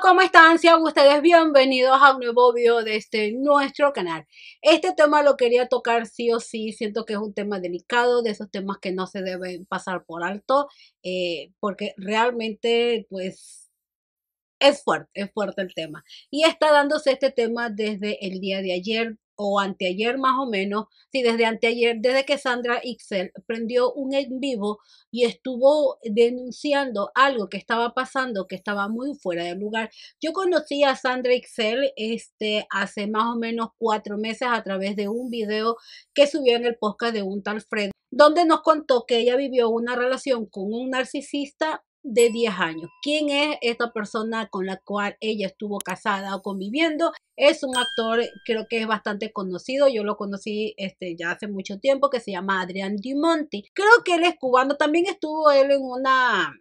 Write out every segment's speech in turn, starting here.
¿cómo están? Sean ustedes bienvenidos a un nuevo video de este, nuestro canal. Este tema lo quería tocar sí o sí, siento que es un tema delicado, de esos temas que no se deben pasar por alto, eh, porque realmente pues es fuerte, es fuerte el tema. Y está dándose este tema desde el día de ayer, o anteayer más o menos, si desde anteayer, desde que Sandra Ixel prendió un en vivo y estuvo denunciando algo que estaba pasando, que estaba muy fuera de lugar. Yo conocí a Sandra Ixel este, hace más o menos cuatro meses a través de un video que subió en el podcast de un tal Fred, donde nos contó que ella vivió una relación con un narcisista de 10 años. ¿Quién es esta persona con la cual ella estuvo casada o conviviendo? Es un actor, creo que es bastante conocido, yo lo conocí este, ya hace mucho tiempo, que se llama Adrián Dumonti. Creo que él es cubano, también estuvo él en una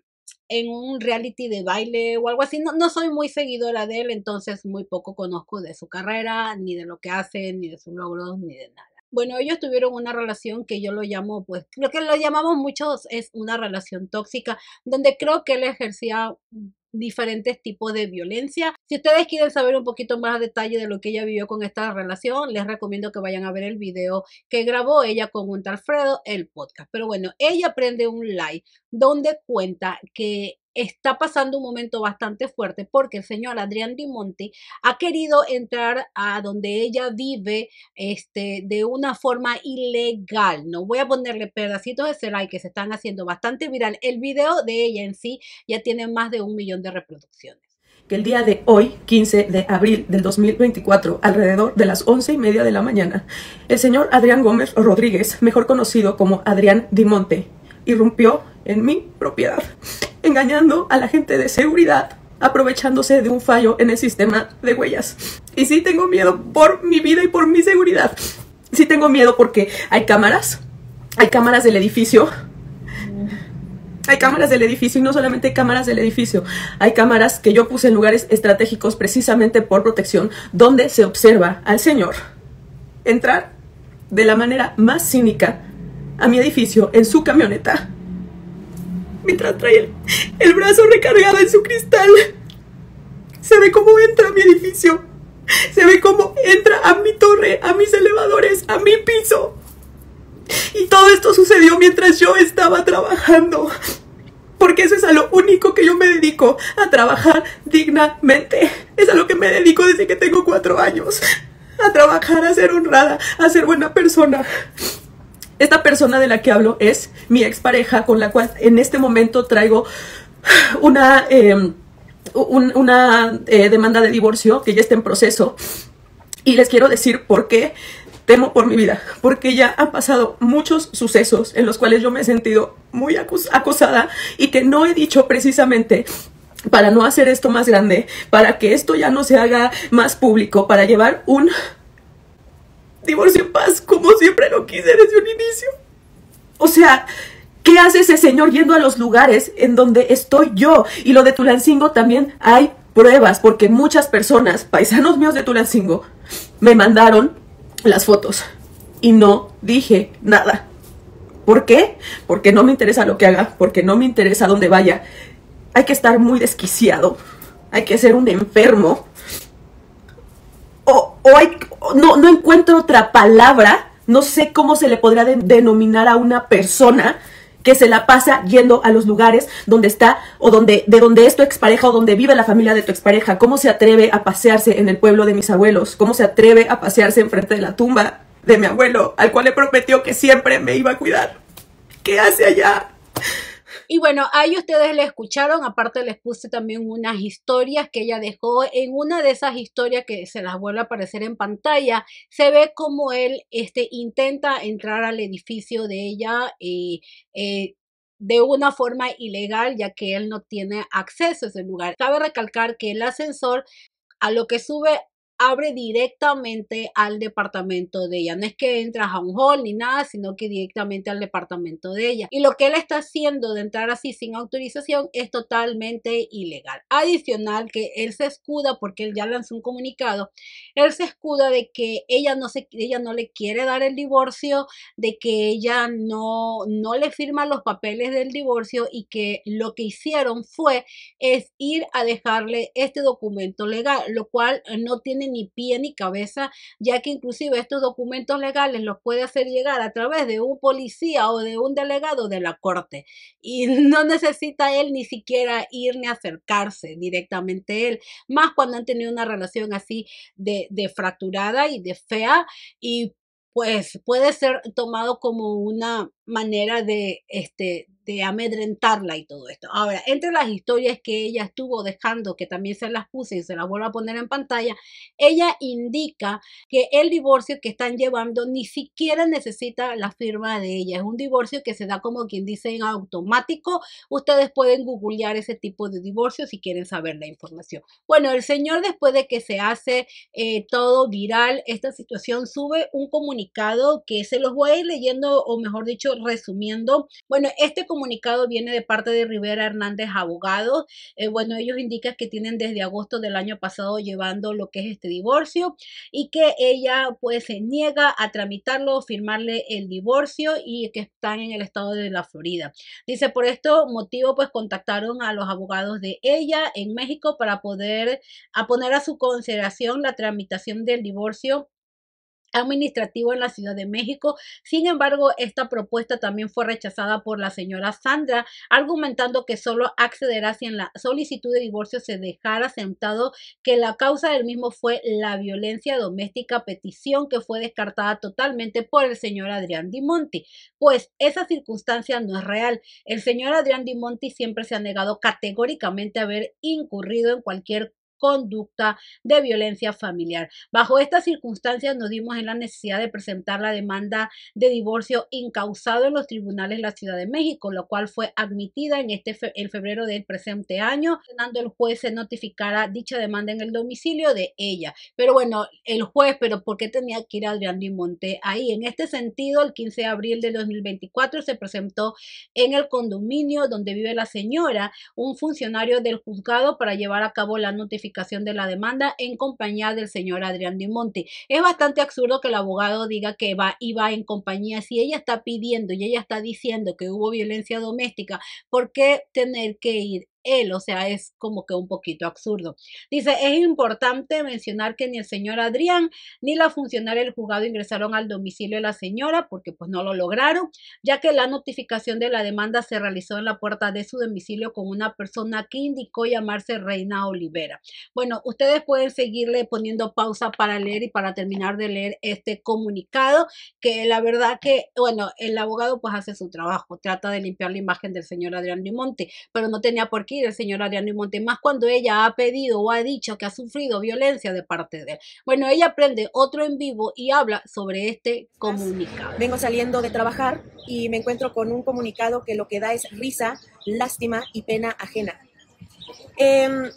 en un reality de baile o algo así. No, no, soy muy seguidora de él, entonces muy poco conozco de su carrera, ni de lo que hace, ni de sus logros, ni de nada. Bueno, ellos tuvieron una relación que yo lo llamo, pues, lo que lo llamamos muchos es una relación tóxica, donde creo que él ejercía diferentes tipos de violencia. Si ustedes quieren saber un poquito más a detalle de lo que ella vivió con esta relación, les recomiendo que vayan a ver el video que grabó ella con un Alfredo, el podcast. Pero bueno, ella prende un like donde cuenta que está pasando un momento bastante fuerte porque el señor Adrián Dimonte ha querido entrar a donde ella vive este, de una forma ilegal. No voy a ponerle pedacitos de like que se están haciendo bastante viral. El video de ella en sí ya tiene más de un millón de reproducciones que el día de hoy, 15 de abril del 2024, alrededor de las once y media de la mañana, el señor Adrián Gómez Rodríguez, mejor conocido como Adrián Dimonte, irrumpió en mi propiedad engañando a la gente de seguridad aprovechándose de un fallo en el sistema de huellas. Y sí tengo miedo por mi vida y por mi seguridad. Sí tengo miedo porque hay cámaras, hay cámaras del edificio, hay cámaras del edificio y no solamente cámaras del edificio, hay cámaras que yo puse en lugares estratégicos precisamente por protección, donde se observa al señor entrar de la manera más cínica a mi edificio en su camioneta mientras trae el, brazo recargado en su cristal. Se ve cómo entra a mi edificio. Se ve cómo entra a mi torre, a mis elevadores, a mi piso. Y todo esto sucedió mientras yo estaba trabajando. Porque eso es a lo único que yo me dedico, a trabajar dignamente. Es a lo que me dedico desde que tengo cuatro años. A trabajar, a ser honrada, a ser buena persona. Esta persona de la que hablo es mi expareja con la cual en este momento traigo una, eh, una eh, demanda de divorcio que ya está en proceso. Y les quiero decir por qué temo por mi vida, porque ya han pasado muchos sucesos en los cuales yo me he sentido muy acosada y que no he dicho precisamente para no hacer esto más grande, para que esto ya no se haga más público, para llevar un divorcio en paz, como siempre lo quise desde un inicio. O sea, ¿qué hace ese señor yendo a los lugares en donde estoy yo? Y lo de Tulancingo también hay pruebas, porque muchas personas, paisanos míos de Tulancingo, me mandaron las fotos y no dije nada. ¿Por qué? Porque no me interesa lo que haga, porque no me interesa dónde vaya. Hay que estar muy desquiciado, hay que ser un enfermo no, encuentro otra palabra, no sé cómo se le podría denominar a una persona que se la pasa yendo a los lugares donde está o donde de donde es tu expareja o donde vive la familia de tu expareja. ¿Cómo se atreve a pasearse en el pueblo de mis abuelos? ¿Cómo se atreve a pasearse enfrente de la tumba de mi abuelo, al cual le prometió que siempre me iba a cuidar? ¿Qué hace allá? Y bueno, ahí ustedes le escucharon, aparte les puse también unas historias que ella dejó. En una de esas historias que se las vuelve a aparecer en pantalla, se ve como él este, intenta entrar al edificio de ella. Eh, eh, de una forma ilegal ya que él no tiene acceso a ese lugar. Cabe recalcar que el ascensor a lo que sube abre directamente al departamento de ella. No es que entras a un hall ni nada, sino que directamente al departamento de ella. Y lo que él está haciendo de entrar así sin autorización es totalmente ilegal. Adicional que él se escuda, porque él ya lanzó un comunicado, él se escuda de que ella no, se, ella no le quiere dar el divorcio, de que ella no, no le firma los papeles del divorcio y que lo que hicieron fue es ir a dejarle este documento legal, lo cual no tiene ni pie ni cabeza, ya que inclusive estos documentos legales los puede hacer llegar a través de un policía o de un delegado de la corte. Y no necesita él ni siquiera ir ni acercarse directamente él, más cuando han tenido una relación así de, de fracturada y de fea y pues puede ser tomado como una manera de, este, de amedrentarla y todo esto. Ahora, entre las historias que ella estuvo dejando, que también se las puse y se las vuelvo a poner en pantalla, ella indica que el divorcio que están llevando ni siquiera necesita la firma de ella. Es un divorcio que se da como quien dice en automático. Ustedes pueden googlear ese tipo de divorcio si quieren saber la información. Bueno, el señor después de que se hace eh, todo viral, esta situación sube un comunicado que se los voy a ir leyendo, o mejor dicho, resumiendo. Bueno, este comunicado viene de parte de Rivera Hernández Abogados. Eh, bueno, ellos indican que tienen desde agosto del año pasado llevando lo que es este divorcio y que ella pues se niega a tramitarlo, o firmarle el divorcio y que están en el estado de la Florida. Dice, por este motivo pues contactaron a los abogados de ella en México para poder a poner a su consideración la tramitación del divorcio administrativo en la Ciudad de México. Sin embargo, esta propuesta también fue rechazada por la señora Sandra, argumentando que solo accederá si en la solicitud de divorcio se dejara sentado que la causa del mismo fue la violencia doméstica, petición que fue descartada totalmente por el señor Adrián Di Monti. Pues esa circunstancia no es real. El señor Adrián Di Monti siempre se ha negado categóricamente a haber incurrido en cualquier conducta de violencia familiar. Bajo estas circunstancias nos dimos en la necesidad de presentar la demanda de divorcio incausado en los tribunales de la Ciudad de México, lo cual fue admitida en este febrero del presente año, dando el juez se notificara dicha demanda en el domicilio de ella. Pero bueno, el juez, pero ¿por qué tenía que ir Adrián Monte ahí? En este sentido, el 15 de abril de 2024 se presentó en el condominio donde vive la señora un funcionario del juzgado para llevar a cabo la notificación de la demanda en compañía del señor Adrián Dimonte. Es bastante absurdo que el abogado diga que va y va en compañía. Si ella está pidiendo y ella está diciendo que hubo violencia doméstica, ¿por qué tener que ir él, o sea, es como que un poquito absurdo. Dice, es importante mencionar que ni el señor Adrián ni la funcionaria del juzgado ingresaron al domicilio de la señora porque pues no lo lograron, ya que la notificación de la demanda se realizó en la puerta de su domicilio con una persona que indicó llamarse Reina Olivera. Bueno, ustedes pueden seguirle poniendo pausa para leer y para terminar de leer este comunicado, que la verdad que, bueno, el abogado pues hace su trabajo, trata de limpiar la imagen del señor Adrián Limonte, pero no tenía por qué el señor Adrián y Monte, más cuando ella ha pedido o ha dicho que ha sufrido violencia de parte de él. Bueno, ella prende otro en vivo y habla sobre este comunicado. Vengo saliendo de trabajar y me encuentro con un comunicado que lo que da es risa, lástima y pena ajena. Em,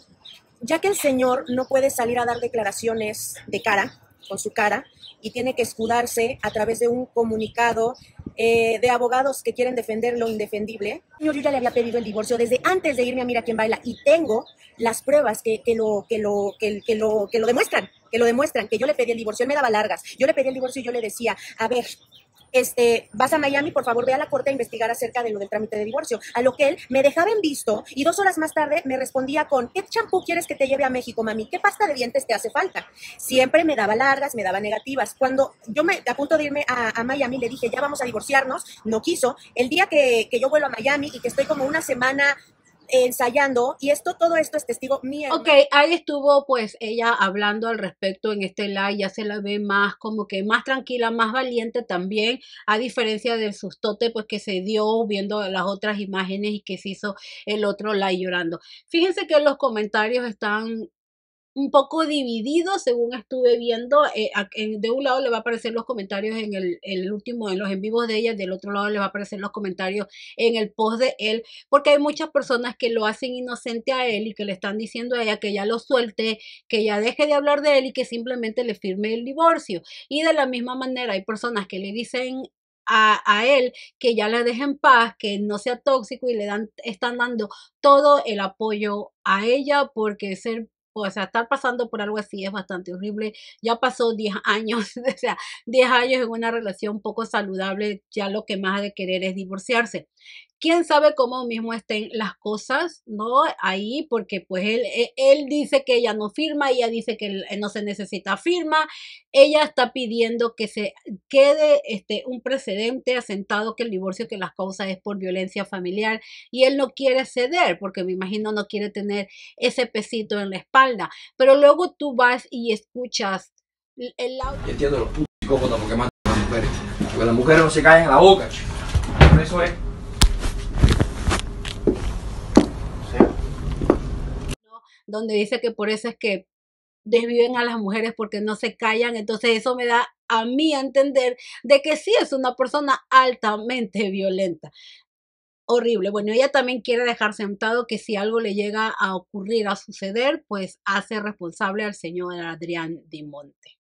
ya que el señor no puede salir a dar declaraciones de cara, con su cara, y tiene que escudarse a través de un comunicado eh, de abogados que quieren defender lo indefendible. Yo ya le había pedido el divorcio desde antes de irme a Mira quién baila y tengo las pruebas que, que lo, que, lo, que, que, lo, que lo demuestran, que lo demuestran, que yo le pedí el divorcio, él me daba largas, yo le pedí el divorcio y yo le decía, a ver, este, vas a Miami, por favor, ve a la corte a investigar acerca de lo del trámite de divorcio. A lo que él me dejaba en visto y dos horas más tarde me respondía con, ¿qué champú quieres que te lleve a México, mami? ¿Qué pasta de dientes te hace falta? Siempre me daba largas, me daba negativas. Cuando yo me, a punto de irme a, Miami, le dije, ya vamos a divorciarnos, no quiso. El día que, que yo vuelo a Miami y que estoy como una semana ensayando y esto todo esto es testigo mío. Ok, ahí estuvo pues ella hablando al respecto en este live, ya se la ve más como que más tranquila, más valiente también, a diferencia del sustote pues que se dio viendo las otras imágenes y que se hizo el otro live llorando. Fíjense que los comentarios están un poco dividido según estuve viendo. Eh, de un lado le va a aparecer los comentarios en el, último, en los en vivos de ella, del otro lado le va a aparecer los comentarios en el post de él, porque hay muchas personas que lo hacen inocente a él y que le están diciendo a ella que ya lo suelte, que ya deje de hablar de él y que simplemente le firme el divorcio. Y de la misma manera hay personas que le dicen a, él, que ya la deje en paz, que no sea tóxico y le dan, están dando todo el apoyo a ella porque ser o sea, estar pasando por algo así es bastante horrible. Ya pasó 10 años, o sea, 10 años en una relación poco saludable, ya lo que más ha de querer es divorciarse quién sabe cómo mismo estén las cosas, ¿no? Ahí, porque pues él, e, él dice que ella no firma, ella dice que no se necesita firma, ella está pidiendo que se quede este, un precedente asentado que el divorcio, que las causas es por violencia familiar y él no quiere ceder, porque me imagino no quiere tener ese pesito en la espalda, pero luego tú vas y escuchas el audio. entiendo los putos porque a las mujeres, porque las mujeres no se caen en la boca, por eso es. donde dice que por eso es que desviven a las mujeres porque no se callan. Entonces eso me da a mí a entender de que sí es una persona altamente violenta. Horrible. Bueno, ella también quiere dejar sentado que si algo le llega a ocurrir, a suceder, pues hace responsable al señor Adrián Dimonte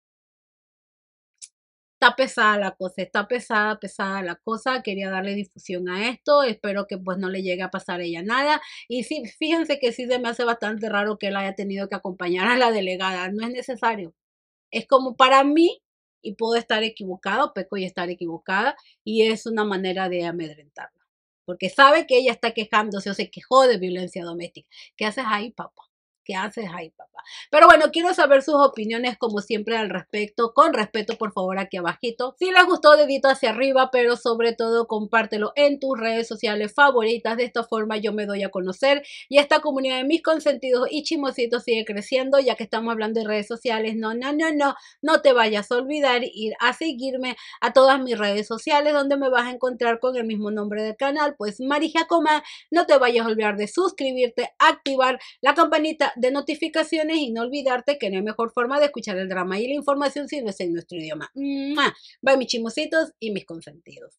está pesada la cosa, está pesada, pesada la cosa, quería darle difusión a esto, espero que pues no le llegue a pasar a ella nada. Y sí, fíjense que sí se me hace bastante raro que él haya tenido que acompañar a la delegada, no es necesario. Es como para mí, y puedo estar equivocado, peco y estar equivocada, y es una manera de amedrentarla, porque sabe que ella está quejándose o se quejó de violencia doméstica. ¿Qué haces ahí, papá? ¿Qué haces ahí, papá? Pero bueno, quiero saber sus opiniones como siempre al respecto. Con respeto, por favor, aquí abajito. Si les gustó, dedito hacia arriba, pero sobre todo compártelo en tus redes sociales favoritas. De esta forma yo me doy a conocer y esta comunidad de mis consentidos y chimositos sigue creciendo, ya que estamos hablando de redes sociales. No, no, no, no, no te vayas a olvidar ir a seguirme a todas mis redes sociales donde me vas a encontrar con el mismo nombre del canal, pues Marija Coma. No te vayas a olvidar de suscribirte, activar la campanita de notificaciones y no olvidarte que no hay mejor forma de escuchar el drama y la información si no es en nuestro idioma. Bye mis chimositos y mis consentidos.